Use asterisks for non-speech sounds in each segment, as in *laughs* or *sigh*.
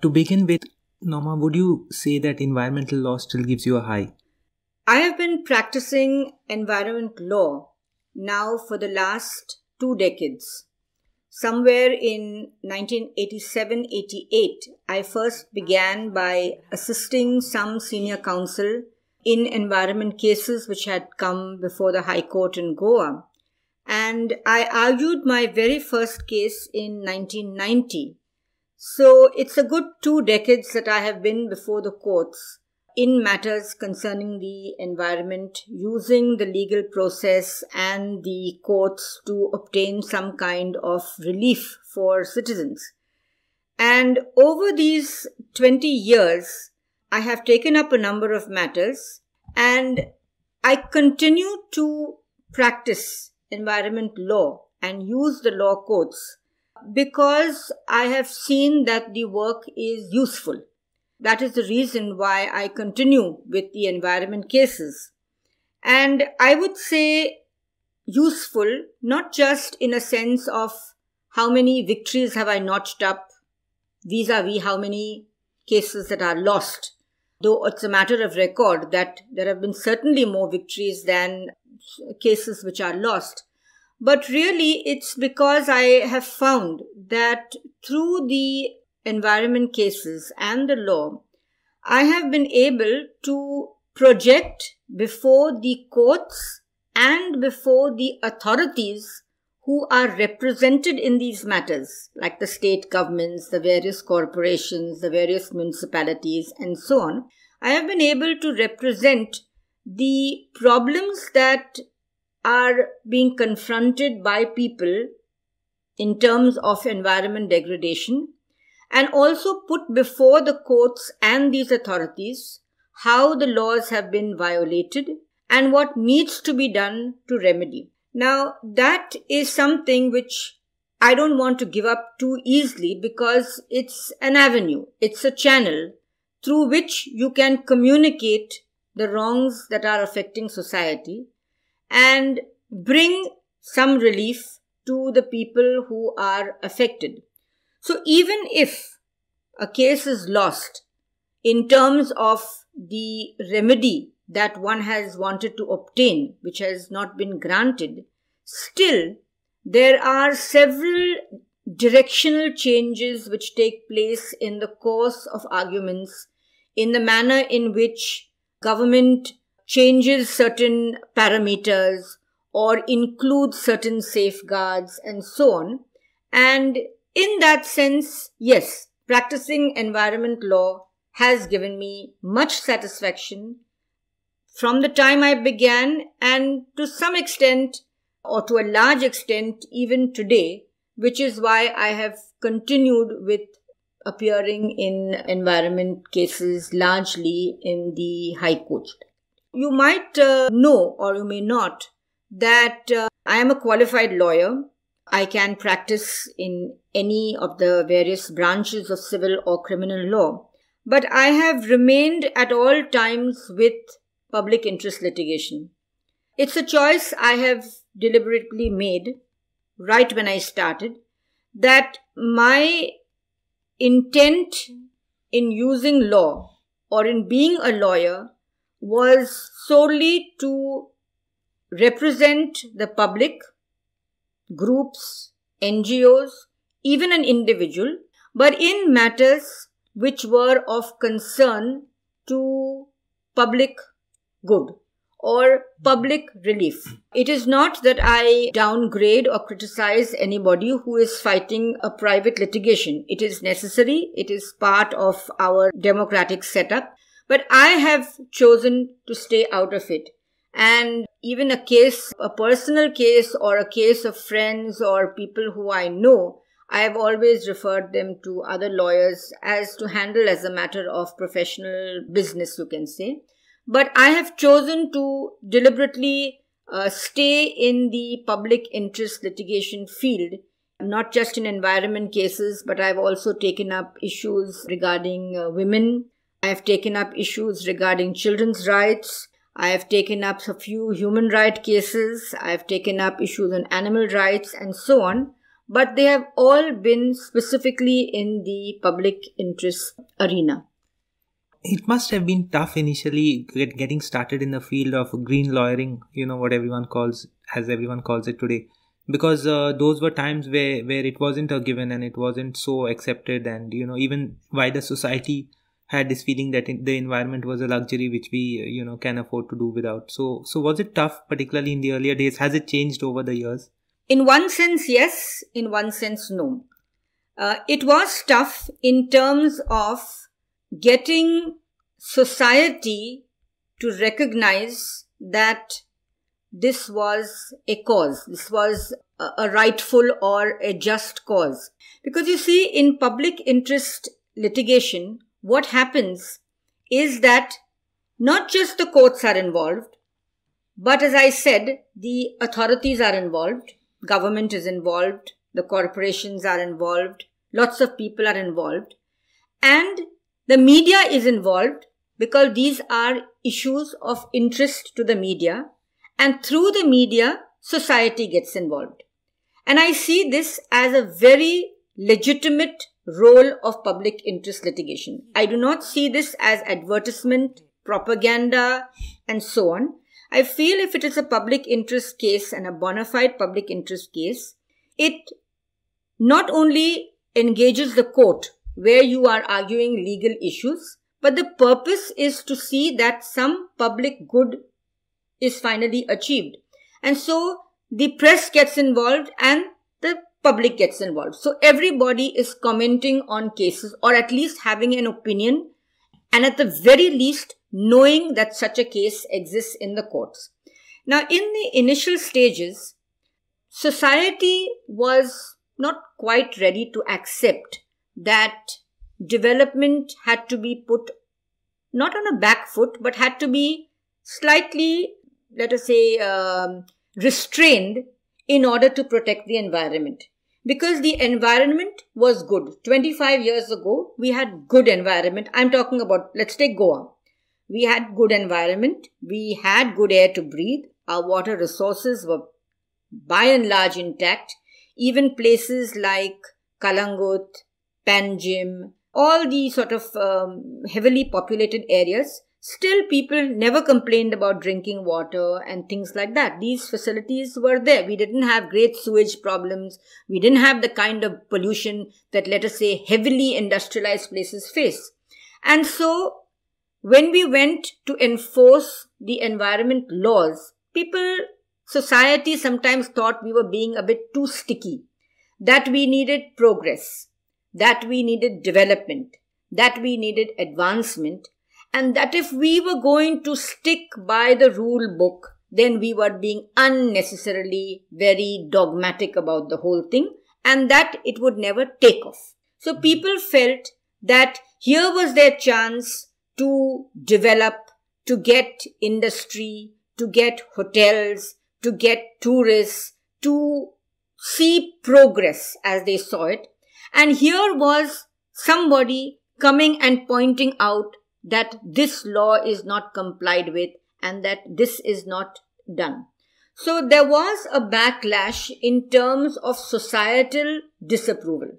To begin with, Norma, would you say that environmental law still gives you a high? I have been practicing environment law now for the last two decades. Somewhere in 1987 88, I first began by assisting some senior counsel in environment cases which had come before the High Court in Goa. And I argued my very first case in 1990 so it's a good two decades that I have been before the courts in matters concerning the environment, using the legal process and the courts to obtain some kind of relief for citizens. And over these 20 years, I have taken up a number of matters and I continue to practice environment law and use the law courts because I have seen that the work is useful. That is the reason why I continue with the environment cases. And I would say useful, not just in a sense of how many victories have I notched up vis a vis how many cases that are lost. Though it's a matter of record that there have been certainly more victories than cases which are lost. But really, it's because I have found that through the environment cases and the law, I have been able to project before the courts and before the authorities who are represented in these matters, like the state governments, the various corporations, the various municipalities, and so on, I have been able to represent the problems that are being confronted by people in terms of environment degradation and also put before the courts and these authorities how the laws have been violated and what needs to be done to remedy. Now, that is something which I don't want to give up too easily because it's an avenue, it's a channel through which you can communicate the wrongs that are affecting society and bring some relief to the people who are affected. So even if a case is lost in terms of the remedy that one has wanted to obtain, which has not been granted, still there are several directional changes which take place in the course of arguments, in the manner in which government changes certain parameters or includes certain safeguards and so on. And in that sense, yes, practicing environment law has given me much satisfaction from the time I began and to some extent or to a large extent even today, which is why I have continued with appearing in environment cases largely in the High Court. You might uh, know or you may not that uh, I am a qualified lawyer. I can practice in any of the various branches of civil or criminal law. But I have remained at all times with public interest litigation. It's a choice I have deliberately made right when I started that my intent in using law or in being a lawyer was solely to represent the public, groups, NGOs, even an individual, but in matters which were of concern to public good or public relief. It is not that I downgrade or criticize anybody who is fighting a private litigation. It is necessary. It is part of our democratic setup. But I have chosen to stay out of it. And even a case, a personal case or a case of friends or people who I know, I have always referred them to other lawyers as to handle as a matter of professional business, you can say. But I have chosen to deliberately uh, stay in the public interest litigation field, not just in environment cases, but I've also taken up issues regarding uh, women I have taken up issues regarding children's rights. I have taken up a few human rights cases. I have taken up issues on animal rights and so on. But they have all been specifically in the public interest arena. It must have been tough initially getting started in the field of green lawyering, you know, what everyone calls, as everyone calls it today because uh, those were times where where it wasn't a given and it wasn't so accepted and you know even wider society had this feeling that the environment was a luxury which we uh, you know can afford to do without so so was it tough particularly in the earlier days has it changed over the years in one sense yes in one sense no uh, it was tough in terms of getting society to recognize that this was a cause this was a rightful or a just cause because you see in public interest litigation what happens is that not just the courts are involved, but as I said, the authorities are involved, government is involved, the corporations are involved, lots of people are involved, and the media is involved because these are issues of interest to the media, and through the media, society gets involved. And I see this as a very legitimate role of public interest litigation. I do not see this as advertisement, propaganda, and so on. I feel if it is a public interest case and a bona fide public interest case, it not only engages the court where you are arguing legal issues, but the purpose is to see that some public good is finally achieved. And so the press gets involved and public gets involved. So everybody is commenting on cases or at least having an opinion and at the very least knowing that such a case exists in the courts. Now, in the initial stages, society was not quite ready to accept that development had to be put not on a back foot, but had to be slightly, let us say, um, restrained in order to protect the environment. Because the environment was good. 25 years ago, we had good environment. I'm talking about, let's take Goa. We had good environment. We had good air to breathe. Our water resources were by and large intact. Even places like Kalangut, Panjim, all the sort of um, heavily populated areas Still, people never complained about drinking water and things like that. These facilities were there. We didn't have great sewage problems. We didn't have the kind of pollution that, let us say, heavily industrialized places face. And so, when we went to enforce the environment laws, people, society sometimes thought we were being a bit too sticky, that we needed progress, that we needed development, that we needed advancement and that if we were going to stick by the rule book, then we were being unnecessarily very dogmatic about the whole thing and that it would never take off. So hmm. people felt that here was their chance to develop, to get industry, to get hotels, to get tourists, to see progress as they saw it. And here was somebody coming and pointing out that this law is not complied with and that this is not done. So there was a backlash in terms of societal disapproval.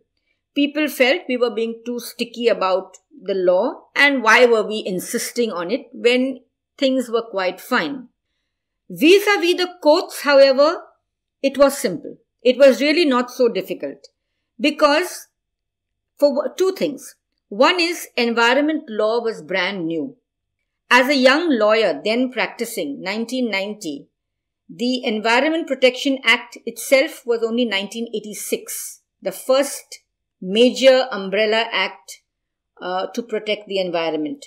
People felt we were being too sticky about the law and why were we insisting on it when things were quite fine. Vis-a-vis the courts, however, it was simple. It was really not so difficult because for two things. One is environment law was brand new. As a young lawyer then practicing 1990, the Environment Protection Act itself was only 1986, the first major umbrella act uh, to protect the environment.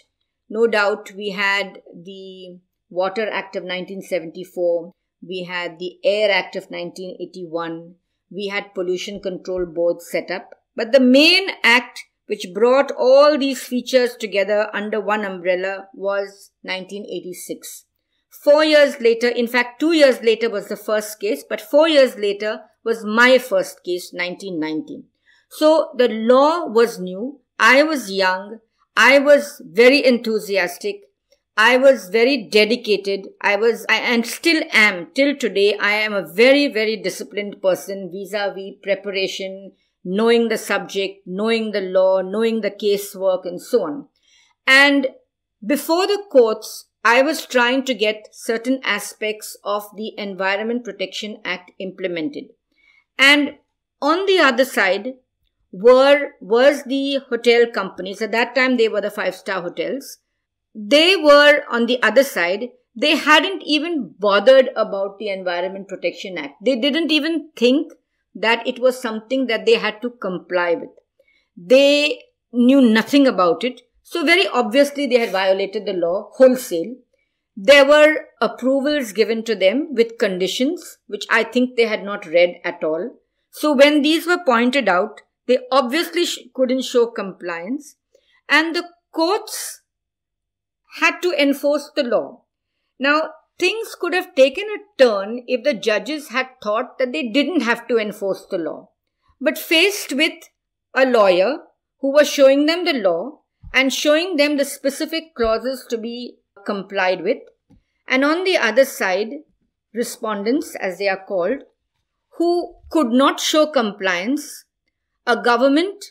No doubt we had the Water Act of 1974, we had the Air Act of 1981, we had pollution control boards set up, but the main act which brought all these features together under one umbrella was 1986. Four years later, in fact, two years later was the first case, but four years later was my first case, 1990. So the law was new. I was young. I was very enthusiastic. I was very dedicated. I was, I, and still am till today. I am a very, very disciplined person vis-a-vis preparation, knowing the subject, knowing the law, knowing the casework, and so on. And before the courts, I was trying to get certain aspects of the Environment Protection Act implemented. And on the other side were, was the hotel companies. At that time, they were the five star hotels. They were on the other side. They hadn't even bothered about the Environment Protection Act. They didn't even think that it was something that they had to comply with. They knew nothing about it. So very obviously they had violated the law wholesale. There were approvals given to them with conditions, which I think they had not read at all. So when these were pointed out, they obviously couldn't show compliance and the courts had to enforce the law. Now, things could have taken a turn if the judges had thought that they didn't have to enforce the law. But faced with a lawyer who was showing them the law and showing them the specific clauses to be complied with, and on the other side, respondents, as they are called, who could not show compliance, a government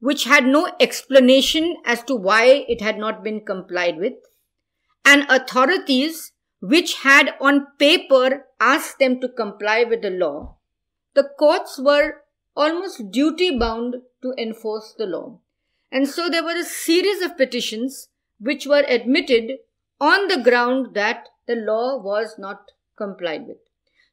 which had no explanation as to why it had not been complied with, and authorities which had on paper asked them to comply with the law, the courts were almost duty bound to enforce the law. And so there were a series of petitions which were admitted on the ground that the law was not complied with.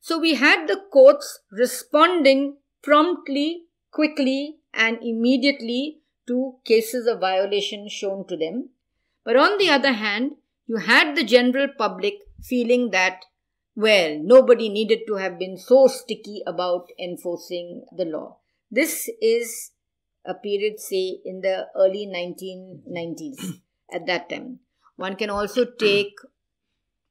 So we had the courts responding promptly, quickly, and immediately to cases of violation shown to them. But on the other hand, you had the general public feeling that, well, nobody needed to have been so sticky about enforcing the law. This is a period, say, in the early 1990s at that time. One can also take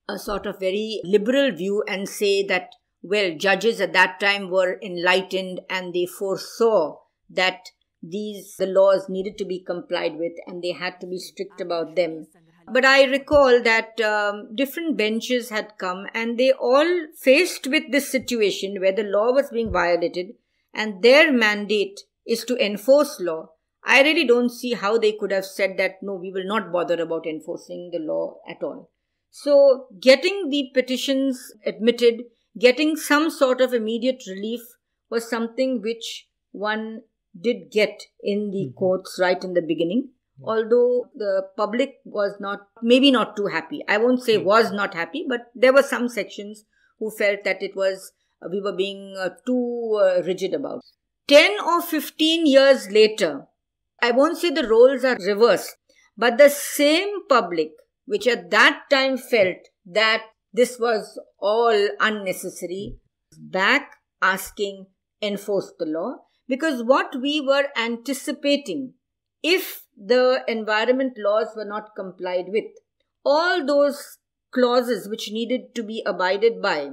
a sort of very liberal view and say that, well, judges at that time were enlightened and they foresaw that these the laws needed to be complied with and they had to be strict about them but I recall that um, different benches had come and they all faced with this situation where the law was being violated and their mandate is to enforce law. I really don't see how they could have said that no, we will not bother about enforcing the law at all. So, getting the petitions admitted, getting some sort of immediate relief was something which one did get in the mm-hmm. courts right in the beginning although the public was not maybe not too happy i won't say hmm. was not happy but there were some sections who felt that it was uh, we were being uh, too uh, rigid about 10 or 15 years later i won't say the roles are reversed but the same public which at that time felt that this was all unnecessary back asking enforce the law because what we were anticipating if the environment laws were not complied with. All those clauses which needed to be abided by,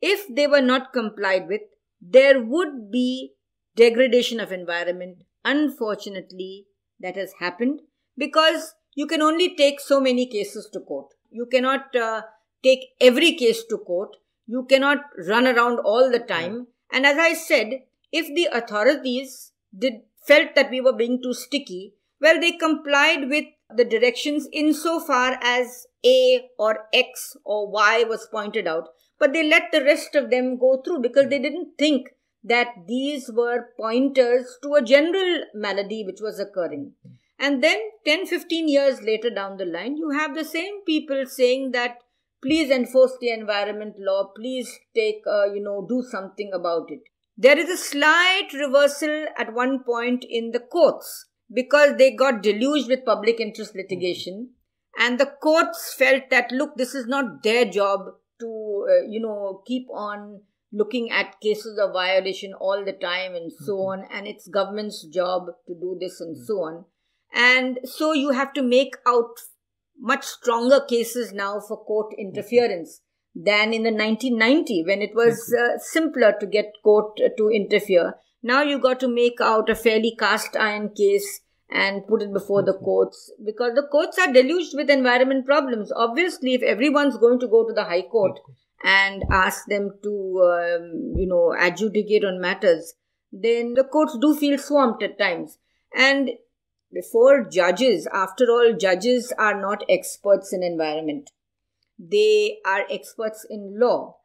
if they were not complied with, there would be degradation of environment. Unfortunately, that has happened because you can only take so many cases to court. You cannot uh, take every case to court. You cannot run around all the time. And as I said, if the authorities did felt that we were being too sticky, well, they complied with the directions insofar as A or X or Y was pointed out, but they let the rest of them go through because they didn't think that these were pointers to a general malady which was occurring. And then 10 15 years later down the line, you have the same people saying that please enforce the environment law, please take, uh, you know, do something about it. There is a slight reversal at one point in the courts because they got deluged with public interest mm-hmm. litigation. And the courts felt that, look, this is not their job to, uh, you know, keep on looking at cases of violation all the time and so mm-hmm. on. And it's government's job to do this and mm-hmm. so on. And so you have to make out much stronger cases now for court mm-hmm. interference mm-hmm. than in the 1990 when it was mm-hmm. uh, simpler to get court to interfere now you got to make out a fairly cast iron case and put it before the courts because the courts are deluged with environment problems. Obviously, if everyone's going to go to the High Court and ask them to, um, you know, adjudicate on matters, then the courts do feel swamped at times. And before judges, after all, judges are not experts in environment, they are experts in law.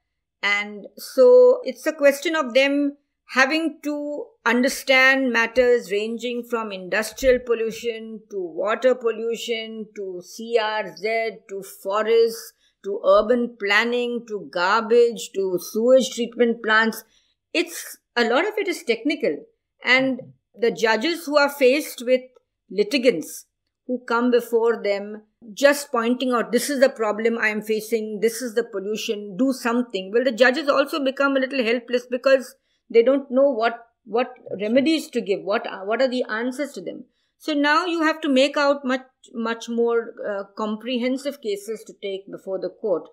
And so it's a question of them having to understand matters ranging from industrial pollution to water pollution to CRZ to forests to urban planning to garbage to sewage treatment plants. It's a lot of it is technical. And the judges who are faced with litigants who come before them just pointing out this is the problem I am facing, this is the pollution, do something. Well, the judges also become a little helpless because they don't know what what remedies to give what are, what are the answers to them so now you have to make out much much more uh, comprehensive cases to take before the court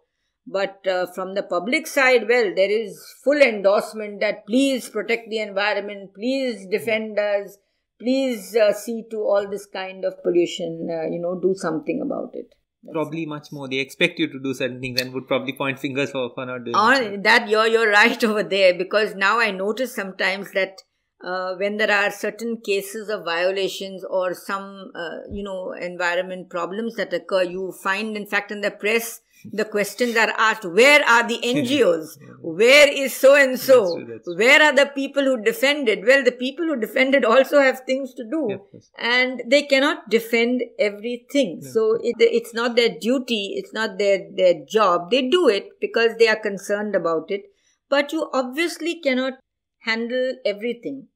but uh, from the public side well there is full endorsement that please protect the environment please mm-hmm. defend us please uh, see to all this kind of pollution uh, you know do something about it Probably much more. They expect you to do certain things and would probably point fingers for, for not doing. On that, you're you're right *laughs* over there because now I notice sometimes that uh, when there are certain cases of violations or some uh, you know environment problems that occur, you find in fact in the press the questions are asked where are the *laughs* NGOs? where is so and so? Where are the people who defended? Well, the people who defended also have things to do and they cannot defend everything. So it, it's not their duty, it's not their, their job. They do it because they are concerned about it. But you obviously cannot handle everything.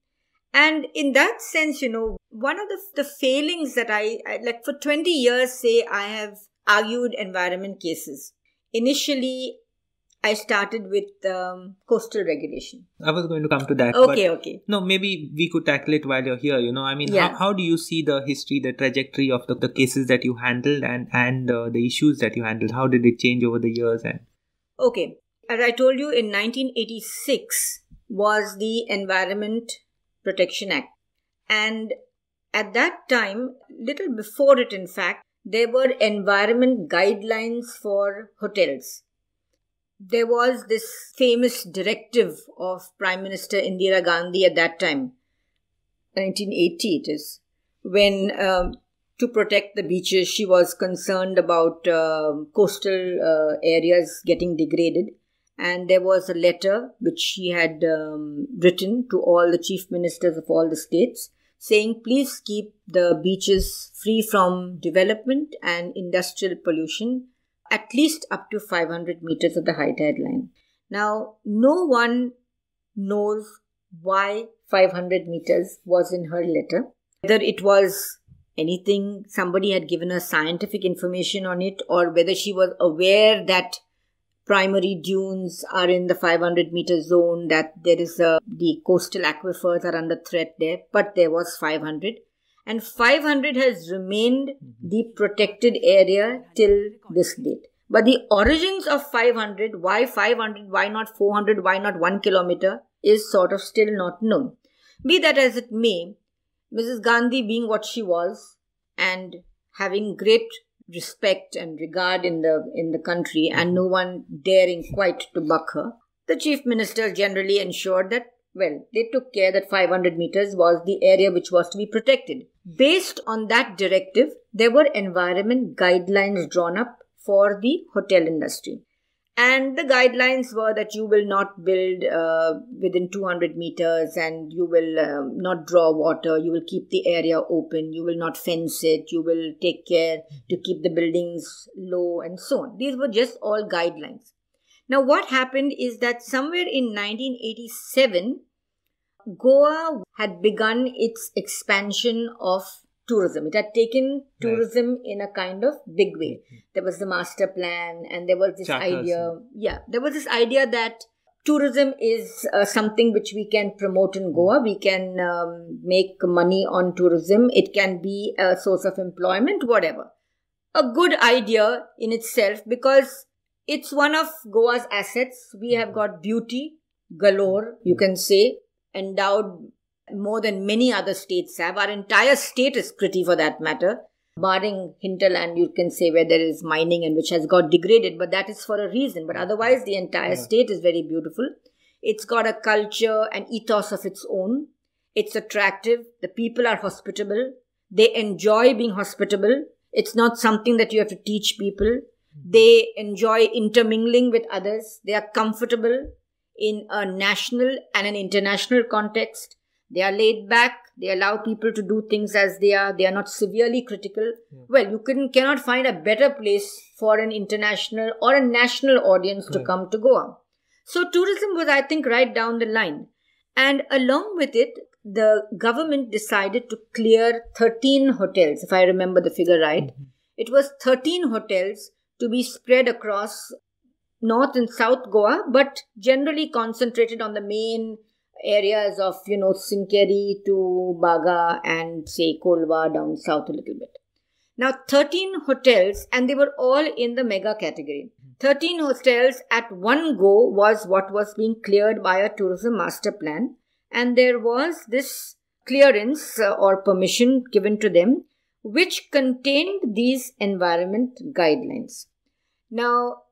And in that sense, you know, one of the, the failings that I, I like for 20 years, say, I have argued environment cases. Initially, I started with um, coastal regulation. I was going to come to that. Okay, okay. No, maybe we could tackle it while you're here. You know, I mean, yeah. how, how do you see the history, the trajectory of the, the cases that you handled and and uh, the issues that you handled? How did it change over the years? And okay, as I told you, in 1986 was the Environment Protection Act, and at that time, little before it, in fact, there were environment guidelines for hotels. There was this famous directive of Prime Minister Indira Gandhi at that time, 1980 it is, when um, to protect the beaches, she was concerned about uh, coastal uh, areas getting degraded. And there was a letter which she had um, written to all the chief ministers of all the states saying please keep the beaches free from development and industrial pollution at least up to 500 meters of the high tide line. Now, no one knows why 500 meters was in her letter, whether it was anything somebody had given her scientific information on it or whether she was aware that primary dunes are in the 500 meter zone, that there is a, the coastal aquifers are under threat there, but there was 500. And 500 has remained mm-hmm. the protected area till this date. But the origins of 500, why 500, why not 400, why not 1 kilometer, is sort of still not known. Be that as it may, Mrs. Gandhi, being what she was and having great respect and regard in the in the country and mm-hmm. no one daring quite to buck her the chief minister generally ensured that well they took care that 500 meters was the area which was to be protected based on that directive there were environment guidelines drawn up for the hotel industry and the guidelines were that you will not build uh, within 200 meters and you will um, not draw water, you will keep the area open, you will not fence it, you will take care to keep the buildings low, and so on. These were just all guidelines. Now, what happened is that somewhere in 1987, Goa had begun its expansion of tourism. It had taken tourism right. in a kind of big way. Mm-hmm. There was the master plan, and there was this idea. Yeah, there was this idea that tourism is uh, something which we can promote in Goa. Mm-hmm. We can um, make money on tourism. It can be a source of employment, whatever. A good idea in itself because it's one of Goa's assets. We have mm-hmm. got beauty galore, you mm-hmm. can say, endowed more than many other states have. Our entire state is pretty for that matter, barring hinterland, you can say, where there is mining and which has got degraded, but that is for a reason. But otherwise, the entire yeah. state is very beautiful. It's got a culture and ethos of its own. It's attractive. The people are hospitable. They enjoy being hospitable. It's not something that you have to teach people. Mm-hmm. They enjoy intermingling with others. They are comfortable in a national and an international context they are laid back. They allow people to do things as they are. They are not severely critical. Yeah. Well, you can cannot find a better place for an international or a national audience right. to come to Goa. So tourism was, I think, right down the line. And along with it, the government decided to clear 13 hotels, if I remember the figure right. Mm-hmm. It was 13 hotels to be spread across North and South Goa, but generally concentrated on the main areas of you know Sinkeri to Baga and say Kolwa down south a little bit. Now 13 hotels and they were all in the mega category. 13 hotels at one go was what was being cleared by a tourism master plan and there was this clearance uh, or permission given to them which contained these environment guidelines. Now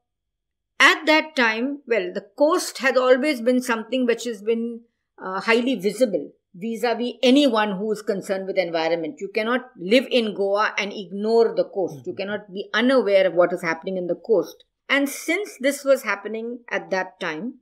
at that time, well, the coast had always been something which has been uh, highly visible vis-a-vis anyone who is concerned with environment you cannot live in goa and ignore the coast mm-hmm. you cannot be unaware of what is happening in the coast and since this was happening at that time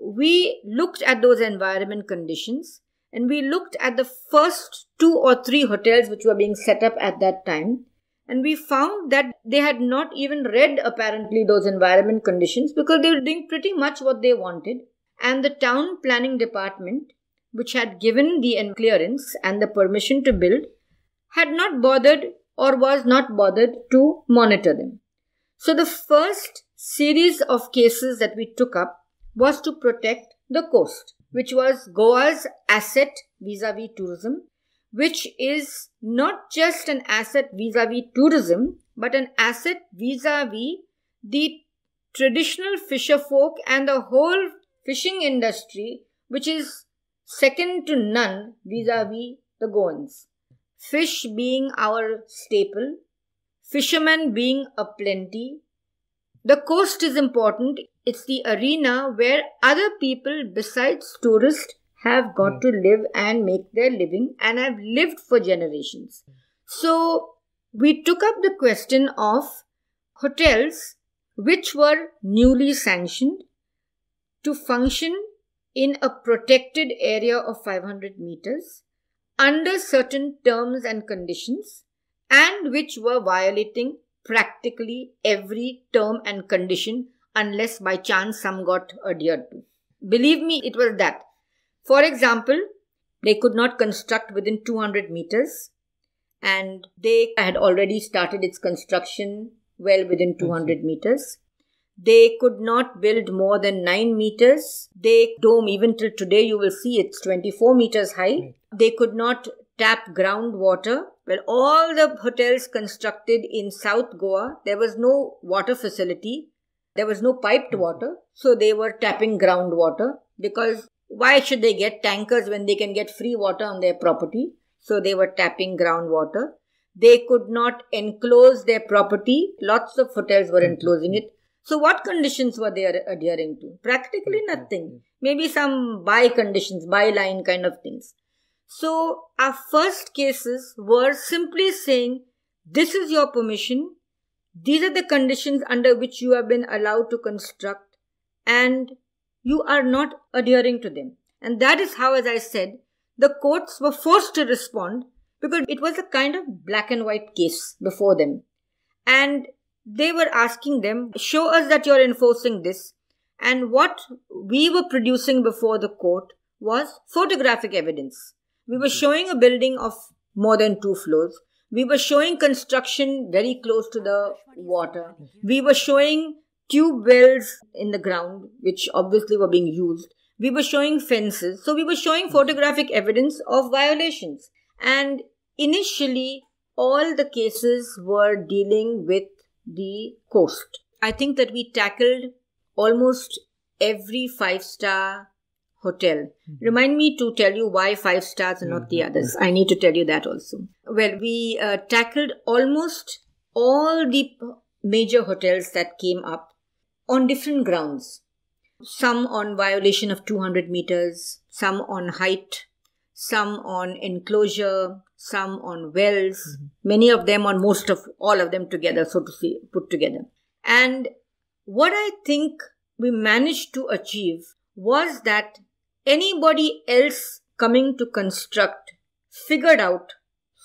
we looked at those environment conditions and we looked at the first two or three hotels which were being set up at that time and we found that they had not even read apparently those environment conditions because they were doing pretty much what they wanted and the town planning department, which had given the clearance and the permission to build, had not bothered or was not bothered to monitor them. So the first series of cases that we took up was to protect the coast, which was Goa's asset vis-a-vis tourism, which is not just an asset vis-a-vis tourism, but an asset vis-a-vis the traditional fisher folk and the whole fishing industry, which is second to none vis-a-vis the Goans. Fish being our staple, fishermen being a plenty. The coast is important. It's the arena where other people besides tourists have got hmm. to live and make their living and have lived for generations. So we took up the question of hotels which were newly sanctioned to function in a protected area of 500 meters under certain terms and conditions and which were violating practically every term and condition unless by chance some got adhered to. Believe me, it was that. For example, they could not construct within 200 meters and they had already started its construction well within 200 mm-hmm. meters. They could not build more than 9 meters. They dome, even till today, you will see it's 24 meters high. They could not tap groundwater. Well, all the hotels constructed in South Goa, there was no water facility. There was no piped water. So they were tapping groundwater because why should they get tankers when they can get free water on their property? So they were tapping groundwater. They could not enclose their property. Lots of hotels were enclosing it. So, what conditions were they adhering to? Practically nothing. Maybe some by conditions, by line kind of things. So, our first cases were simply saying, This is your permission. These are the conditions under which you have been allowed to construct, and you are not adhering to them. And that is how, as I said, the courts were forced to respond because it was a kind of black and white case before them. And they were asking them, show us that you're enforcing this. And what we were producing before the court was photographic evidence. We were hmm. showing a building of more than two floors. We were showing construction very close to the water. We were showing tube wells in the ground, which obviously were being used. We were showing fences. So we were showing photographic evidence of violations. And initially, all the cases were dealing with the coast. I think that we tackled almost every five star hotel. Mm-hmm. Remind me to tell you why five stars and not the mm-hmm. others. I need to tell you that also. Well, we uh, tackled almost all the major hotels that came up on different grounds. Some on violation of 200 meters, some on height some on enclosure, some on wells, mm-hmm. many of them on most of all of them together, so to say, put together. And what I think we managed to achieve was that anybody else coming to construct figured out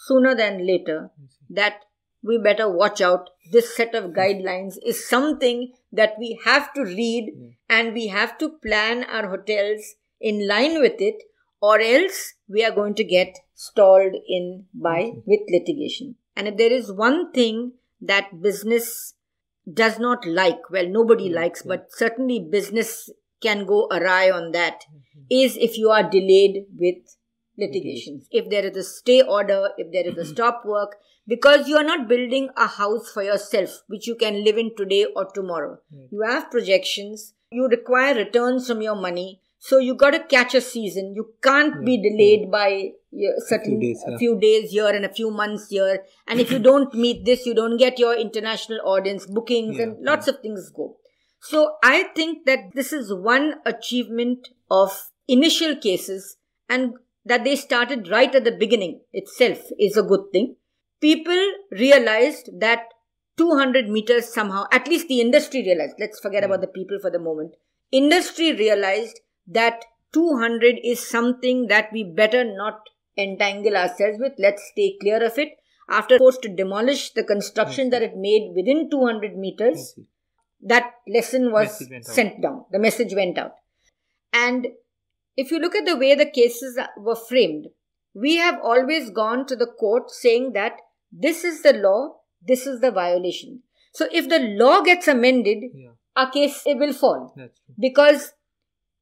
sooner than later that we better watch out. This set of guidelines is something that we have to read and we have to plan our hotels in line with it or else we are going to get stalled in by with litigation. And if there is one thing that business does not like, well, nobody mm-hmm. likes, but certainly business can go awry on that, mm-hmm. is if you are delayed with litigation, Mm-hmm. If there is a stay order, if there is a mm-hmm. stop work, because you are not building a house for yourself, which you can live in today or tomorrow. You have projections, you require returns from your money. So you got to catch a season. You can't yeah. be delayed by certain a few, days, yeah. a few days here and a few months here. And if you *laughs* don't meet this, you don't get your international audience bookings yeah, and lots of things go. So I think that this is one achievement of initial cases and that they started right at the beginning itself is a good thing. People realized that 200 meters somehow, at least the industry realized, let's forget about the people for the moment. Industry realized that 200 is something that we better not entangle ourselves with. Let's stay clear of it. After forced to demolish the construction that it made within 200 meters, that lesson was sent out. down. The message went out. And if you look at the way the cases were framed, we have always gone to the court saying that this is the law, this is the violation. So if the law gets amended, yeah. our case will fall. Because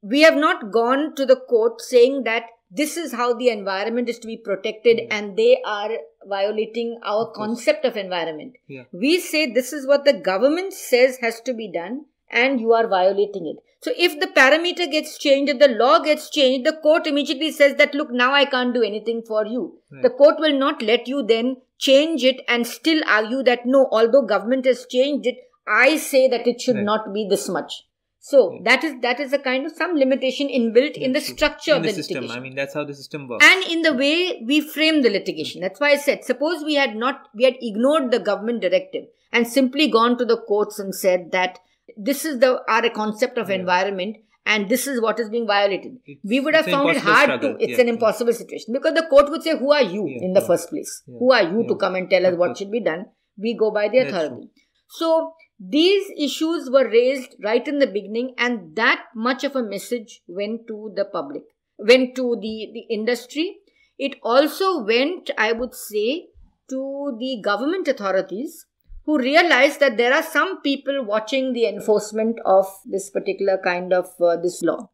we have not gone to the court saying that this is how the environment is to be protected mm-hmm. and they are violating our of concept of environment yeah. we say this is what the government says has to be done and you are violating it so if the parameter gets changed if the law gets changed the court immediately says that look now i can't do anything for you right. the court will not let you then change it and still argue that no although government has changed it i say that it should right. not be this much so yeah. Oh. that is that is a kind of some limitation inbuilt in the structure in of the, system. Litigation. I mean, that's how the system works. And in the way we frame the litigation. Mm. That's why I said, suppose we had not we had ignored the government directive and simply gone to the courts and said that this is the our concept of yeah. environment and this is what is being violated. It's, we would have found it hard struggle. to. It's yeah. an impossible situation because the court would say, "Who are you in the first place? Who are you to come and tell us what should be done?" We go by the authority. So these issues were raised right in the beginning, and that much of a message went to the public, went to the, the industry. It also went, I would say, to the government authorities who realized that there are some people watching the enforcement of this particular kind of uh, this law.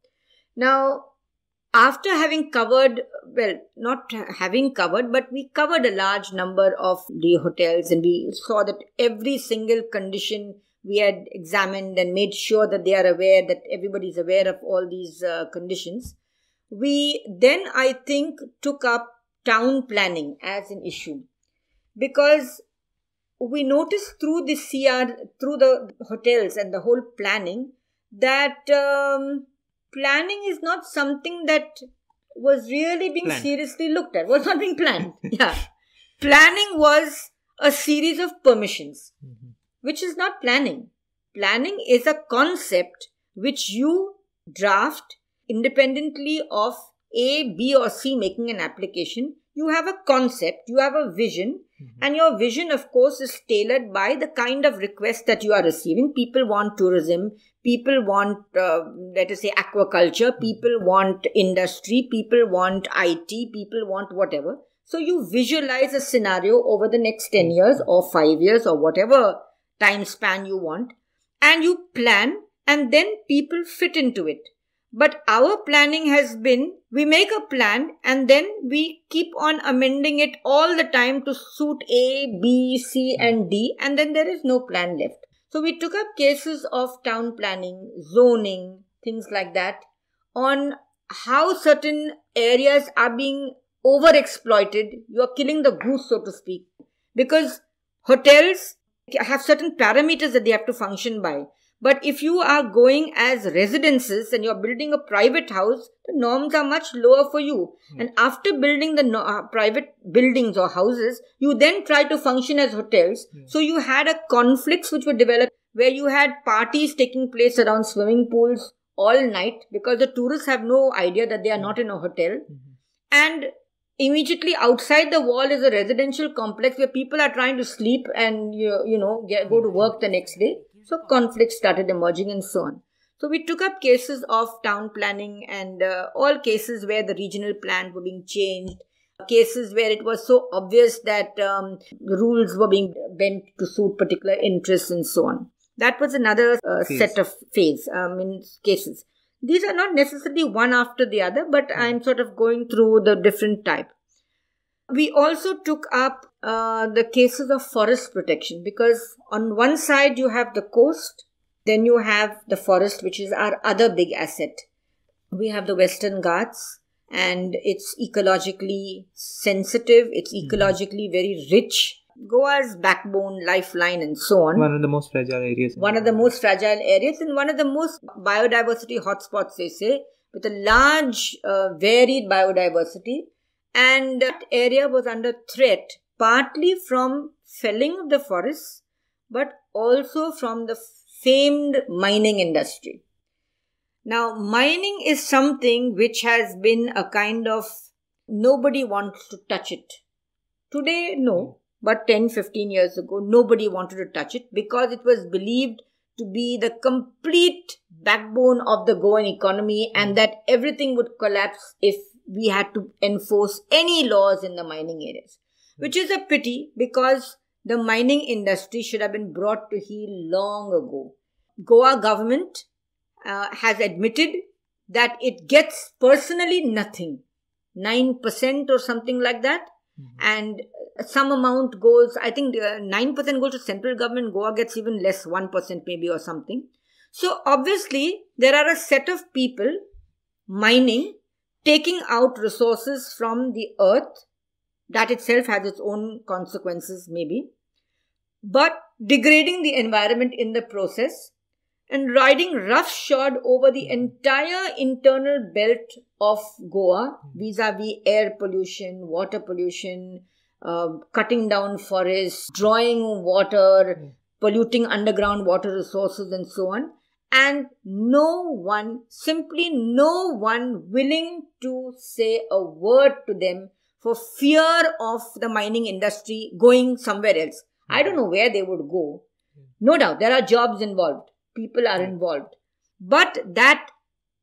Now, after having covered, well, not having covered, but we covered a large number of the hotels and we saw that every single condition we had examined and made sure that they are aware, that everybody is aware of all these uh, conditions. We then, I think, took up town planning as an issue because we noticed through the CR, through the hotels and the whole planning that. Um, planning is not something that was really being planned. seriously looked at, was not being planned. *laughs* yeah. Planning was a series of permissions, mm-hmm. which is not planning. Planning is a concept which you draft independently of A, B, or C making an application. You have a concept, you have a vision, Mm-hmm. And your vision, of course, is tailored by the kind of request that you are receiving. People want tourism, people want, uh, let us say, aquaculture, mm-hmm. people want industry, people want IT, people want whatever. So you visualize a scenario over the next 10 mm-hmm. years or 5 years or whatever time span you want, and you plan, and then people fit into it. But our planning has been we make a plan and then we keep on amending it all the time to suit A, B, C, and D, and then there is no plan left. So we took up cases of town planning, zoning, things like that, on how certain areas are being overexploited. You are killing the goose, so to speak, because hotels have certain parameters that they have to function by. But if you are going as residences and you're building a private house, the norms are much lower for you. Hmm. And after building the no- uh, private buildings or houses, you then try to function as hotels. Hmm. So you had a conflicts which were developed where you had parties taking place around swimming pools all night because the tourists have no idea that they are not in a hotel. Mm-hmm. And immediately outside the wall is a residential complex where people are trying to sleep and you, you know get, go to hmm. work the next day so conflicts started emerging and so on. So we took up cases of town planning and uh, all cases where the regional plan were being changed, cases where it was so obvious that um, rules were being bent to suit particular interests and so on. That was another uh, set of phase um, in cases. These are not necessarily one after the other, but hmm. I'm sort of going through the different type. We also took up uh, the cases of forest protection because on one side you have the coast, then you have the forest, which is our other big asset. We have the Western Ghats, and it's ecologically sensitive, it's hmm. ecologically very rich. Goa's backbone, lifeline, and so on. One of the most fragile areas. One of the most fragile areas, and one of the most biodiversity hotspots, they say, with a large, uh, varied biodiversity. And that area was under threat partly from felling of the forests, but also from the famed mining industry. Now, mining is something which has been a kind of nobody wants to touch it. Today, no, hmm. but 10 15 years ago, nobody wanted to touch it because it was believed to be the complete backbone of the Goan economy hmm. and that everything would collapse if we had to enforce any laws in the mining areas which is a pity because the mining industry should have been brought to heel long ago. Goa government uh, has admitted that it gets personally nothing, 9% or something like that. Mm-hmm. And some amount goes, I think 9% uh, goes to central government, Goa gets even less, 1% maybe or something. So obviously, there are a set of people mining, taking out resources from the earth that itself has its own consequences, maybe. But degrading the environment in the process and riding roughshod over the hmm. entire internal belt of Goa vis a vis air pollution, water pollution, uh, cutting down forests, drawing water, hmm. polluting underground water resources, and so on. And no one, simply no one willing to say a word to them for fear of the mining industry going somewhere else. I don't know where they would go. No doubt there are jobs involved, people are involved, but that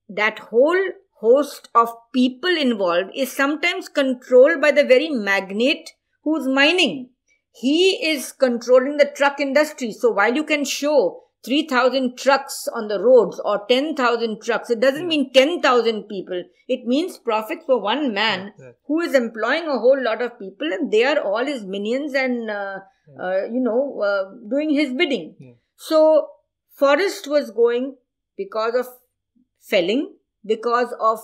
that whole host of people involved is sometimes controlled by the very magnate who's mining. He is controlling the truck industry. So while you can show 3,000 trucks on the roads or 10,000 trucks. It doesn't hmm. mean 10,000 people. It means profits for one man who is employing a whole lot of people and they are all his minions and, uh, uh, you know, uh, doing his bidding. So, forest was going because of felling, because of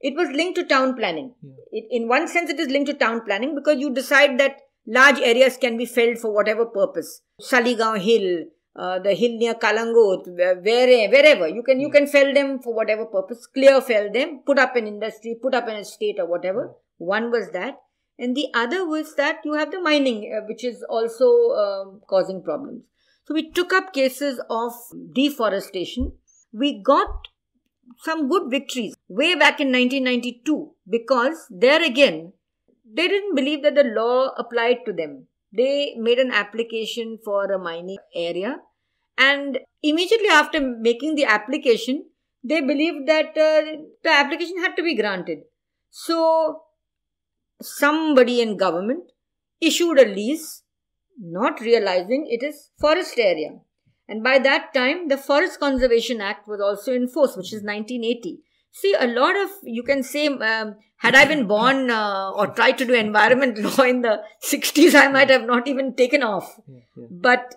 it was linked to town planning. It, in one sense, it is linked to town planning because you decide that large areas can be felled for whatever purpose. Saligaon Hill, uh, the hill near Kalangut, where, wherever. You can, you hmm. can fell them for whatever purpose, clear fell them, put up an industry, put up an estate or whatever. Hmm. One was that. And the other was that you have the mining, uh, which is also um, causing problems. So we took up cases of deforestation. We got some good victories way back in 1992 because there again, they didn't believe that the law applied to them they made an application for a mining area and immediately after making the application they believed that uh, the application had to be granted so somebody in government issued a lease not realizing it is forest area and by that time the forest conservation act was also in force which is 1980 See, a lot of, you can say, um, had I been born uh, or tried to do environment *laughs* law in the 60s, I might have not even taken off. Yeah, yeah. But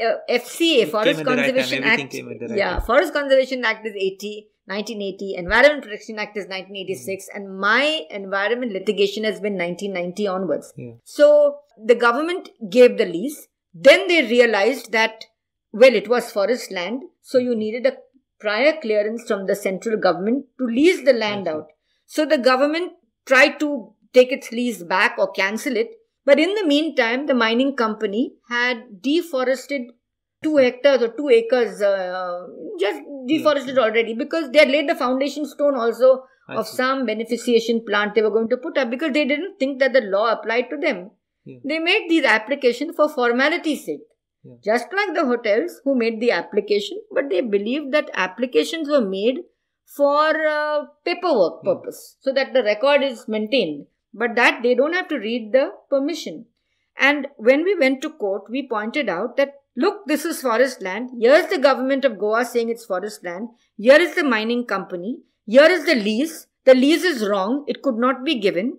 uh, FCA, it Forest Conservation right Act, right yeah, time. Forest Conservation Act is 80, 1980, Environment Protection Act is 1986, mm-hmm. and my environment litigation has been 1990 onwards. Yeah. So the government gave the lease. Then they realized that, well, it was forest land, so you mm. needed a prior clearance from the central government to lease the land out. So the government tried to take its lease back or cancel it. But in the meantime, the mining company had deforested two hmm. hectares or two acres, uh, just hmm. deforested already because they had laid the foundation stone also I of see. some beneficiation plant they were going to put up because they didn't think that the law applied to them. Yeah. They made these applications for formality's sake. Just like the hotels who made the application, but they believed that applications were made for uh, paperwork yeah. Hmm. purpose so that the record is maintained, but that they don't have to read the permission. And when we went to court, we pointed out that look, this is forest land. Here's the government of Goa saying it's forest land. Here is the mining company. Here is the lease. The lease is wrong. It could not be given.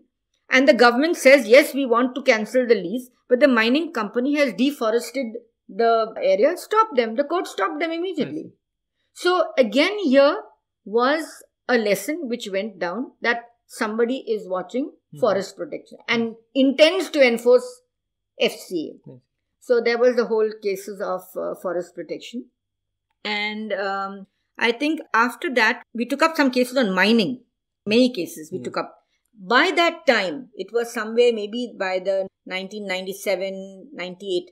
And the government says, yes, we want to cancel the lease, but the mining company has deforested the area stopped them. The court stopped them immediately. So again, here was a lesson which went down that somebody is watching mm-hmm. forest protection and hmm. intends to enforce FCA. So there was the whole cases of uh, forest protection, and um, I think after that we took up some cases on mining. Many cases we hmm. took up. By that time, it was somewhere maybe by the 1997, 98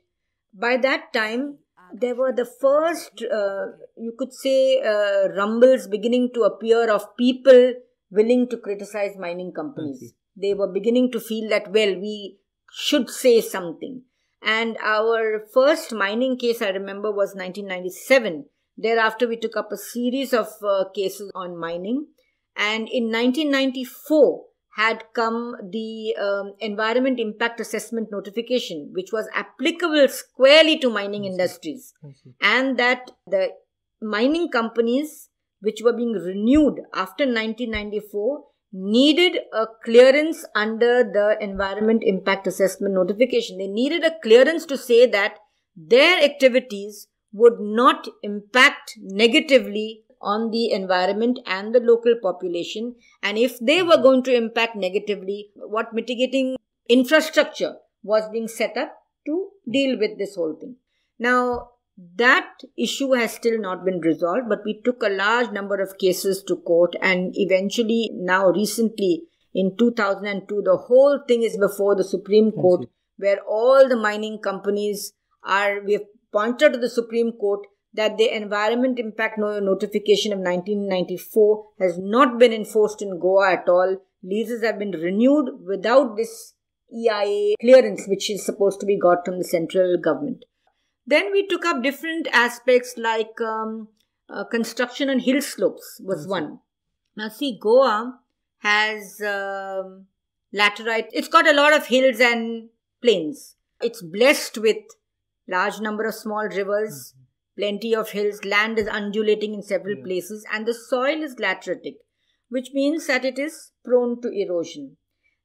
by that time, there were the first, uh, you could say, uh, rumbles beginning to appear of people willing to criticize mining companies. They were beginning to feel that, well, we should say something. And our first mining case, I remember, was 1997. Thereafter, we took up a series of uh, cases on mining. And in 1994, had come the um, environment impact assessment notification, which was applicable squarely to mining industries, and that the mining companies which were being renewed after 1994 needed a clearance under the environment impact assessment notification. They needed a clearance to say that their activities would not impact negatively on the environment and the local population. And if they were going to impact negatively, what mitigating infrastructure was being set up to deal with this whole thing. Now, that issue has still not been resolved, but we took a large number of cases to court, and eventually, now recently in 2002, the whole thing is before the Supreme Court, where all the mining companies are, we have pointed to the Supreme Court that the Environment Impact Notification of 1994 has not been enforced in Goa at all. Leases have been renewed without this EIA clearance, which is supposed to be got from the central government. Then we took up different aspects like um, uh, construction on hill slopes was one. Now, see, Goa has um, laterite. It's got a lot of hills and plains. It's blessed with large number of small rivers. Mm-hmm plenty of hills, land is undulating in several mm. places, and the soil is lateritic, which means that it is prone to erosion.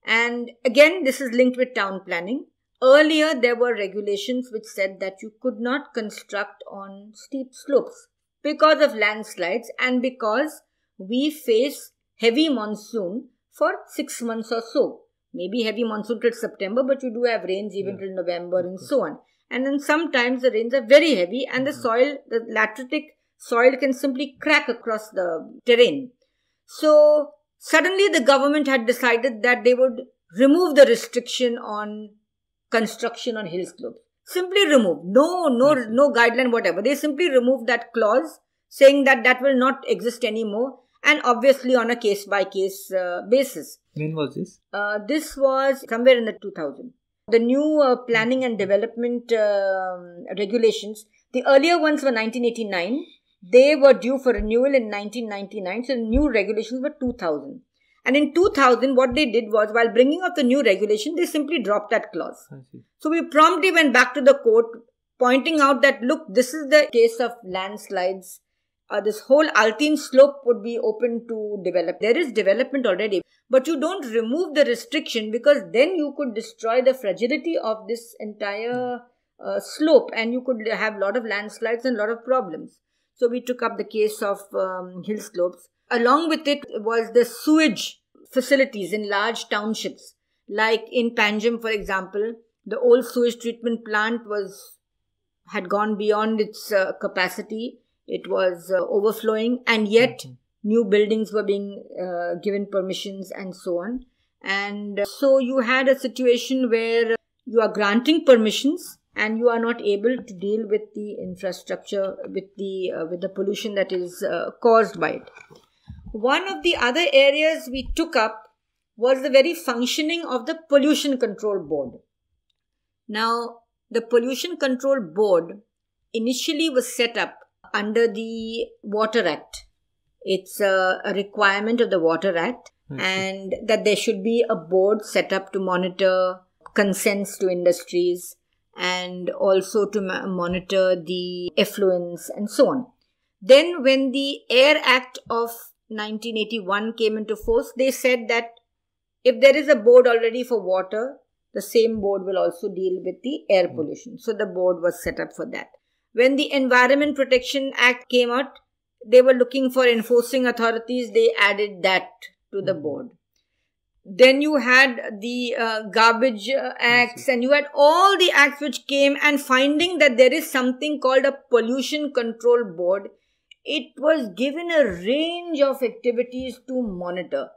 And again, this is linked with town planning. Earlier, there were regulations which said that you could not construct on steep slopes because of landslides and because we face heavy monsoon for six months or so. Maybe heavy monsoon till September, but you do have rains even till November and so on and then sometimes the rains are very heavy and the mm-hmm. soil, the lateritic soil can simply crack across the terrain. So suddenly the government had decided that they would remove the restriction on construction on hill slopes. Simply remove. No, no, no guideline, whatever. They simply remove that clause saying that that will not exist anymore and obviously on a case by case basis. When was this? Uh, this was somewhere in the 2000 the new uh, planning and mm-hmm. development uh, regulations, the earlier ones were 1989. They were due for renewal in 1999. So new regulations were 2000. And in 2000, what they did was, while bringing up the new regulation, they simply dropped that clause. So we promptly went back to the court, pointing out that, look, this is the case of landslides uh, this whole alpine slope would be open to develop. There is development already, but you don't remove the restriction because then you could destroy the fragility of this entire uh, slope and you could have a lot of landslides and a lot of problems. So we took up the case of um, hill slopes. Along with it was the sewage facilities in large townships. Like in Panjim, for example, the old sewage treatment plant was had gone beyond its uh, capacity it was uh, overflowing and yet mm-hmm. new buildings were being uh, given permissions and so on and uh, so you had a situation where you are granting permissions and you are not able to deal with the infrastructure with the uh, with the pollution that is uh, caused by it one of the other areas we took up was the very functioning of the pollution control board now the pollution control board initially was set up under the Water Act. It's a, a requirement of the Water Act, mm-hmm. and that there should be a board set up to monitor consents to industries and also to ma- monitor the effluents and so on. Then, when the Air Act of 1981 came into force, they said that if there is a board already for water, the same board will also deal with the air hmm. pollution. So the board was set up for that. When the Environment Protection Act came out, they were looking for enforcing authorities. They added that to the hmm. board. Then you had the uh, garbage uh, acts and you had all the acts which came and finding that there is something called a pollution control board. It was given a range of activities to monitor.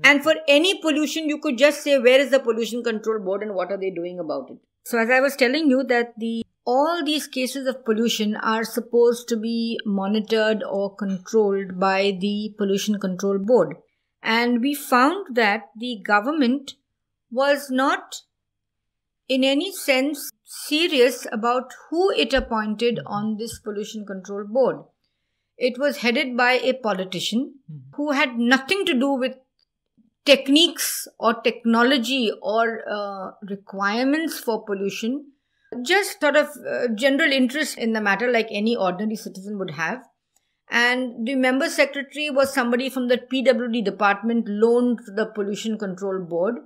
Hmm. And for any pollution, you could just say, where is the pollution control board and what are they doing about it? So as I was telling you that the all these cases of pollution are supposed to be monitored or controlled by the Pollution Control Board. And we found that the government was not in any sense serious about who it appointed on this Pollution Control Board. It was headed by a politician mm-hmm. who had nothing to do with techniques or technology or uh, requirements for pollution just sort of uh, general interest in the matter, like any ordinary citizen would have. And the member secretary was somebody from the PWD department loaned to the Pollution Control Board.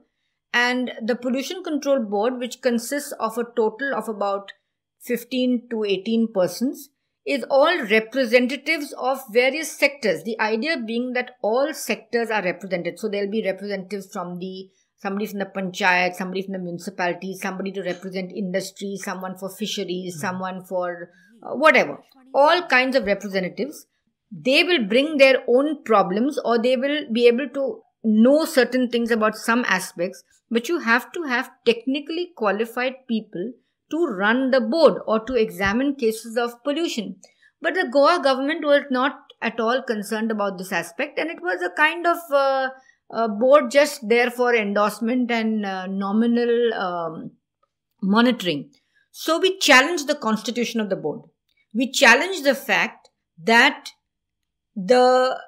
And the Pollution Control Board, which consists of a total of about 15 to 18 persons, is all representatives of various sectors. The idea being that all sectors are represented. So there'll be representatives from the somebody from the panchayat, somebody from the municipality, somebody to represent industry, someone for fisheries, hmm. someone for uh, whatever. All kinds of representatives. They will bring their own problems or they will be able to know certain things about some aspects, but you have to have technically qualified people to run the board or to examine cases of pollution. But the Goa government was not at all concerned about this aspect and it was a kind of uh, uh, board just there for endorsement and uh, nominal um, monitoring. So we challenge the constitution of the board. We challenge the fact that the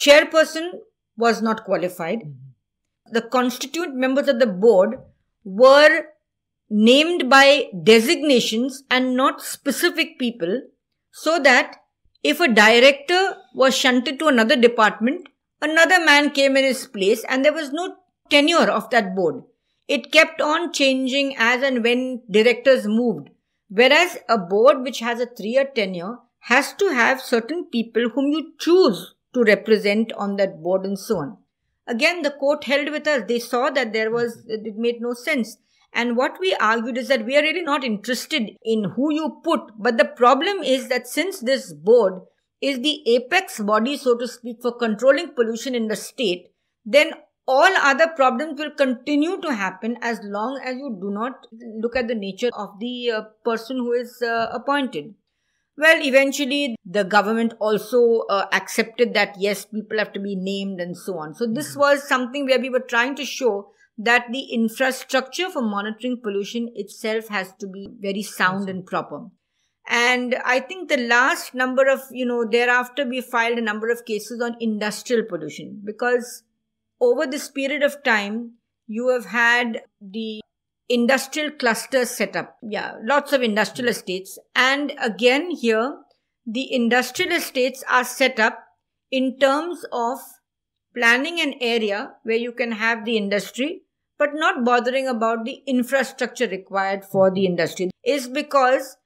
chairperson was not qualified. Mm-hmm. The constituent members of the board were named by designations and not specific people so that if a director was shunted to another department, Another man came in his place and there was no tenure of that board. It kept on changing as and when directors moved. Whereas a board which has a three year tenure has to have certain people whom you choose to represent on that board and so on. Again, the court held with us. They saw that there was, mm-hmm. it made no sense. And what we argued is that we are really not interested in who you put. But the problem is that since this board is the apex body, so to speak, for controlling pollution in the state, then all other problems will continue to happen as long as you do not look at the nature of the uh, person who is uh, appointed. Well, eventually, the government also uh, accepted that yes, people have to be named and so on. So, this mm-hmm. was something where we were trying to show that the infrastructure for monitoring pollution itself has to be very sound and proper. And I think the last number of, you know, thereafter we filed a number of cases on industrial pollution because over this period of time, you have had the industrial clusters set up. Yeah, lots of industrial mm-hmm. estates. And again, here, the industrial estates are set up in terms of planning an area where you can have the industry, but not bothering about the infrastructure required for the mm-hmm. industry, is because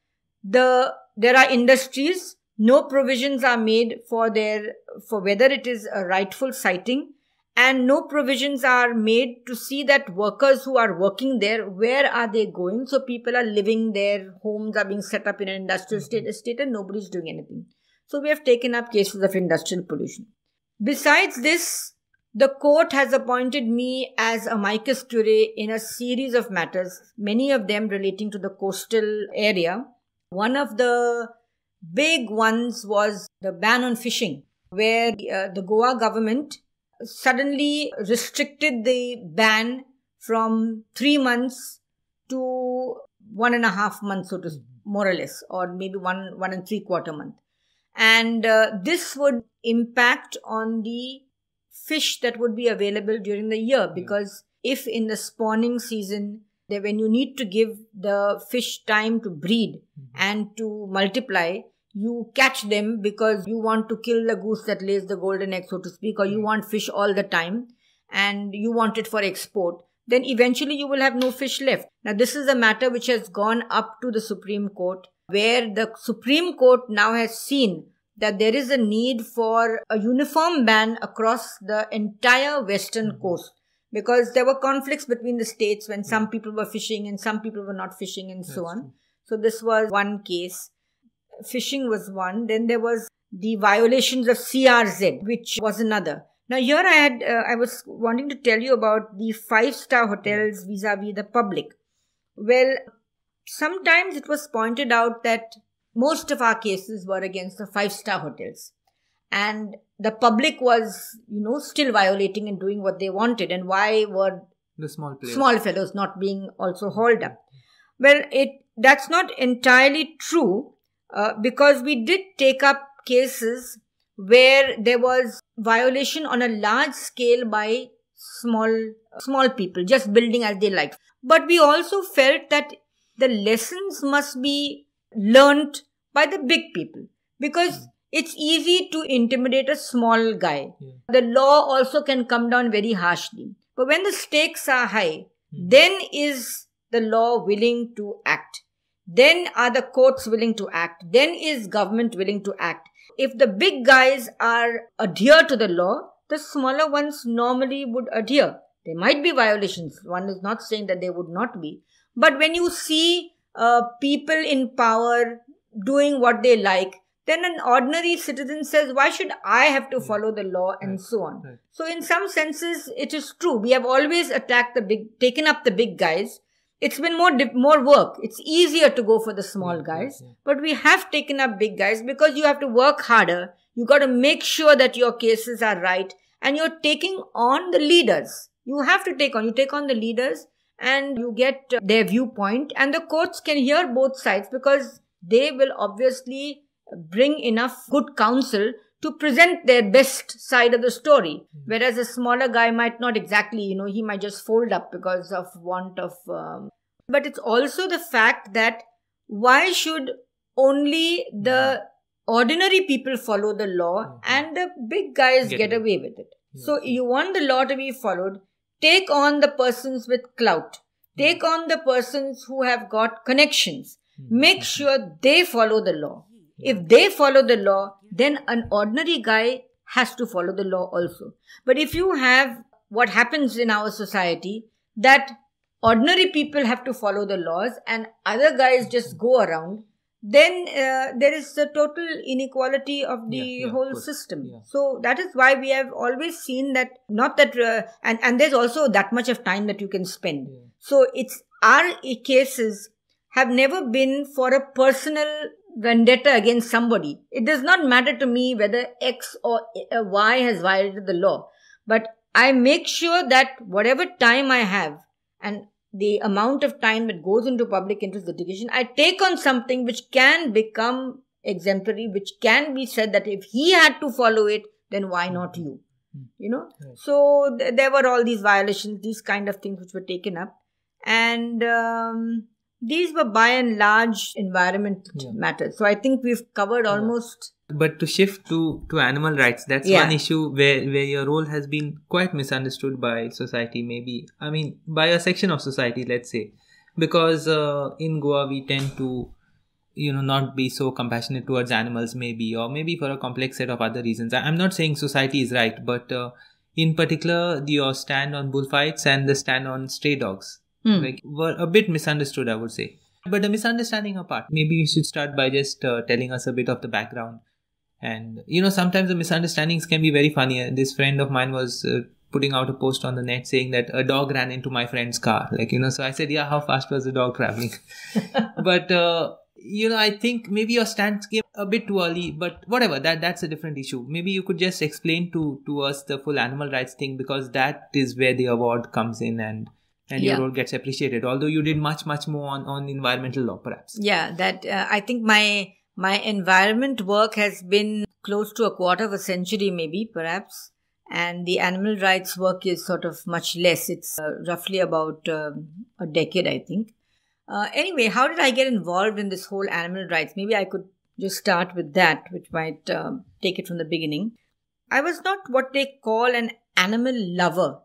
the there are industries no provisions are made for their for whether it is a rightful sighting and no provisions are made to see that workers who are working there where are they going so people are living their homes are being set up in an industrial mm-hmm. state estate and nobody's doing anything so we have taken up cases of industrial pollution besides this the court has appointed me as a micus curiae in a series of matters many of them relating to the coastal area one of the big ones was the ban on fishing, where uh, the Goa government suddenly restricted the ban from three months to one and a half months, so to more or less, or maybe one one and three quarter month, and uh, this would impact on the fish that would be available during the year because if in the spawning season that when you need to give the fish time to breed mm-hmm. and to multiply, you catch them because you want to kill the goose that lays the golden egg, so to speak, or you mm-hmm. want fish all the time and you want it for export, then eventually you will have no fish left. Now, this is a matter which has gone up to the Supreme Court, where the Supreme Court now has seen that there is a need for a uniform ban across the entire western mm-hmm. coast because there were conflicts between the states when some hmm. people were fishing and some people were not fishing and so That's on. True. So this was one case. Fishing was one. Then there was the violations of CRZ, which was another. Now here I had uh, I was wanting to tell you about the five star hotels hmm. vis-a-vis the public. Well, sometimes it was pointed out that most of our cases were against the five star hotels and the public was, you know, still violating and doing what they wanted. And why were the small players. small fellows not being also mm-hmm. hauled up? Well, it that's not entirely true uh, because we did take up cases where there was violation on a large scale by small small people just building as they like but we also felt that the lessons must be learnt by the big people because mm it's easy to intimidate a small guy. Yeah. The law also can come down very harshly. But when the stakes are high, mm. then is the law willing to act? Then are the courts willing to act? Then is government willing to act? If the big guys are adhere to the law, the smaller ones normally would adhere. There might be violations. One is not saying that there would not be. But when you see uh, people in power doing what they like, then an ordinary citizen says, Why should I have to hmm. follow the law and so on? So, in some senses, it is true. We have always attacked the big, taken up the big guys. It's been more, more work. It's easier to go for the hmm, small hmm, guys, but we have taken up big guys because you have to work harder. You got to make sure that your cases are right and you're taking on the leaders. You have to take on, you take on the leaders and you get uh, their viewpoint and the courts can hear both sides because they will obviously bring enough good counsel to present their best side of the story hmm. whereas a smaller guy might not exactly you know he might just fold up because of want of um, but it's also the fact that why should only the hmm. ordinary people follow the law mm-hmm. and the big guys get, get away with it hmm. so you want the law to be followed take on the persons with clout take on the persons who have got connections make sure they follow the law if they follow the law, then an ordinary guy has to follow the law also. But if you have what happens in our society, that ordinary people have to follow the laws and other guys just go around, then uh, there is a total inequality of the yeah, yeah, whole of system. Yeah. So that is why we have always seen that not that uh, and and there's also that much of time that you can spend. So it's our cases have never been for a personal vendetta against somebody. It does not matter to me whether X or Y has violated the law, but I make sure that whatever time I have and the amount of time that goes into public interest litigation, I take on something which can become exemplary, which can be said that if he had to follow it, then why not you? Hmm. You know, right. so th- there were all these violations, these kind of things which were taken up, and um, these were by and large environment yeah. matters. So I think we've covered almost. But to shift to, to animal rights, that's yeah. one issue where, where your role has been quite misunderstood by society, maybe. I mean, by a section of society, let's say. Because uh, in Goa, we tend to you know not be so compassionate towards animals maybe or maybe for a complex set of other reasons i'm not saying society is right but uh, in particular your stand on bullfights and the stand on stray dogs mm. like were a bit misunderstood, I would say. But the misunderstanding apart, maybe you should start by just uh, telling us a bit of the background. And you know, sometimes the misunderstandings can be very funny. Uh, this friend of mine was uh, putting out a post on the net saying that a dog ran into my friend's car. Like you know, so I said, yeah, how fast was the dog traveling? *laughs* but uh, you know, I think maybe your stance came a bit too early, but whatever, that that's a different issue. Maybe you could just explain to to us the full animal rights thing because that is where the award comes in and and yeah. your role gets appreciated although you did much much more on, on environmental law perhaps yeah that uh, i think my my environment work has been close to a quarter of a century maybe perhaps and the animal rights work is sort of much less it's uh, roughly about um, a decade i think uh, anyway how did i get involved in this whole animal rights maybe i could just start with that which might um, take it from the beginning i was not what they call an animal lover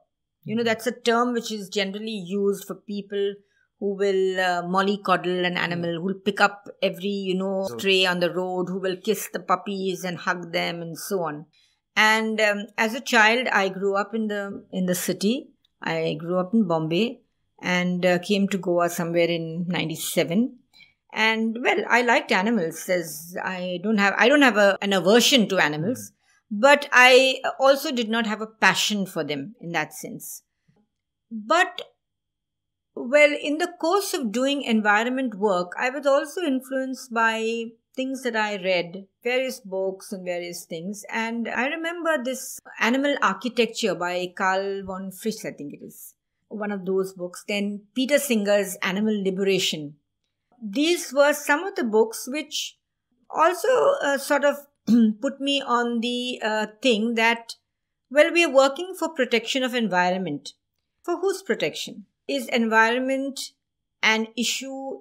you know, that's a term which is generally used for people who will uh, mollycoddle an hmm. animal, who will pick up every, you know, stray on the road, who will kiss the puppies and hug them and so on. And um, as a child, I grew up in the in the city. I grew up in Bombay and uh, came to Goa somewhere in 97 and well i liked animals as i don't have i don't have a, an aversion to animals but I also did not have a passion for them in that sense. But well, in the course of doing environment work, I was also influenced by things that I read, various books and various things. And I remember this Animal Architecture by Carl von Frisch, I think it is, one of those books. Then Peter Singer's Animal Liberation. These were some of the books which also uh, sort of *clears throat* put me on the uh, thing that, well, we are working for protection of environment. For whose protection? Is environment an issue,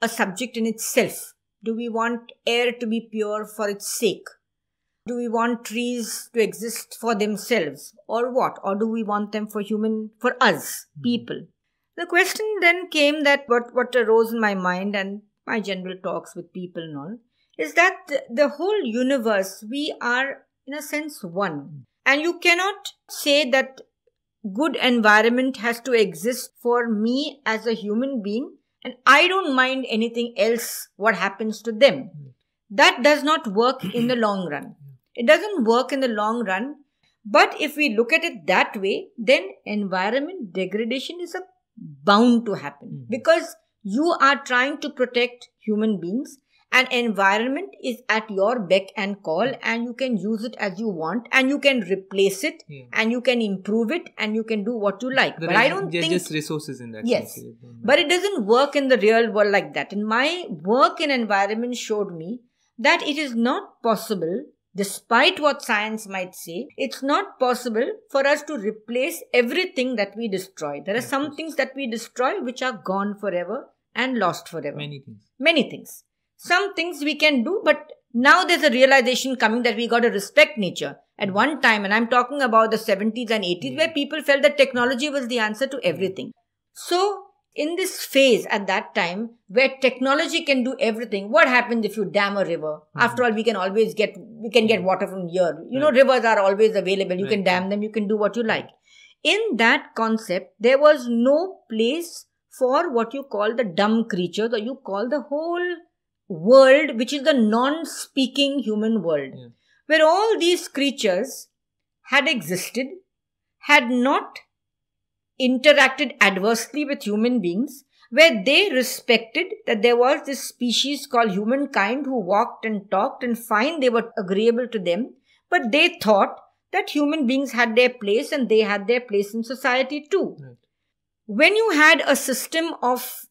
a subject in itself? Do we want air to be pure for its sake? Do we want trees to exist for themselves or what? Or do we want them for human, for us, hmm. people? The question then came that what, what arose in my mind and my general talks with people and all is that the whole universe, we are in a sense one. And you cannot say that good environment has to exist for me as a human being and I don't mind anything else what happens to them. That does not work in the long run. It doesn't work in the long run. But if we look at it that way, then environment degradation is a bound to happen mm-hmm. because you are trying to protect human beings an environment is at your beck and call hmm. and you can use it as you want and you can replace it yeah. Hmm. and you can improve it and you can do what you like but i don't think just resources in that yes sense. but it doesn't work in the real world like that and my work in environment showed me that it is not possible despite what science might say, it's not possible for us to replace everything that we destroy. There are some things that we destroy which are gone forever and lost forever. Many things. Many things some things we can do, but now there's a realization coming that we got to respect nature. At one time, and I'm talking about the 70s and 80s, mm. where hmm. people felt that technology was the answer to everything. So, in this phase at that time, where technology can do everything, what happens if you dam a river? Mm. After all, we can always get we can get hmm. water from here. You right. know, rivers are always available. You right. can dam them. You can do what you like. In that concept, there was no place for what you call the dumb creatures, or you call the whole world, which is the non speaking human world, yeah. where all these creatures had existed, had not interacted adversely with human beings, where they respected that there was this species called humankind who walked and talked, and fine, they were agreeable to them, but they thought that human beings had their place and they had their place in society too. Right. When you had a system of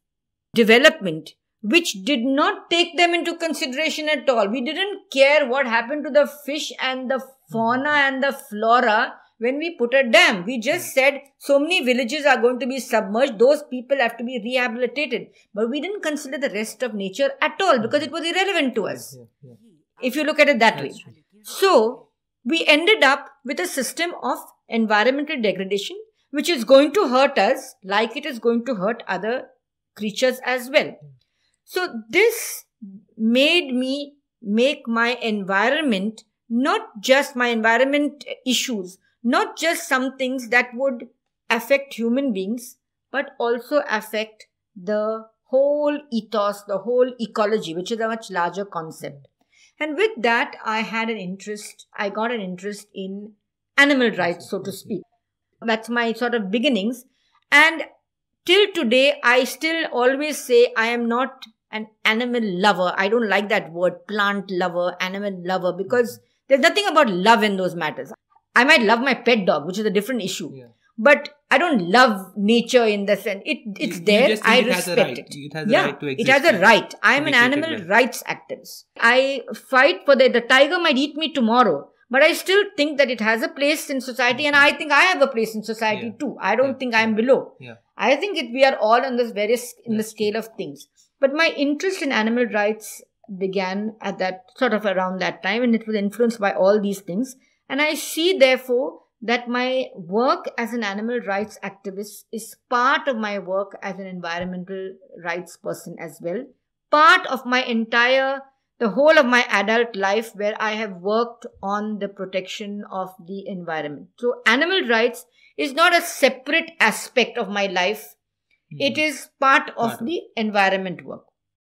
development which did not take them into consideration at all. We didn't care what happened to the fish and the fauna mm-hmm. and the flora when we put a dam. We just said so many villages are going to be submerged, those people have to be rehabilitated. But we didn't consider the rest of nature at all because mm-hmm. it was irrelevant to us, if you look at it that way. So, we ended up with a system of environmental degradation which is going to hurt us like it is going to hurt other creatures as well. Mm. So this made me make my environment, not just my environment issues, not just some things that would affect human beings, but also affect the whole ethos, the whole ecology, which is a much larger concept. And with that, I had an interest, I got an interest in animal rights, so to speak. That's my sort of beginnings. And till today, I still always say I am not an animal lover. I don't like that word, plant lover, animal lover, because there's nothing about love in those matters. I might love my pet dog, which is a different issue. Yeah. But I don't love nature in the sense it it's you, there. You I it respect right. it. It has a yeah, right to exist. It has a right. I am an animal rights activist. I fight for the The tiger might eat me tomorrow, but I still think that it has a place in society, and I think I have a place in society yeah. too. I don't yeah. think I am below. I think it, we are all on this various in the scale of things. But my interest in animal rights began at that sort of around that time, and it was influenced by all these things. And I see, therefore, that my work as an animal rights activist is part of my work as an environmental rights person as well, part of my entire the whole of my adult life where I have worked on the protection of the environment. So animal rights is not a separate aspect of my life it is part of the environment work.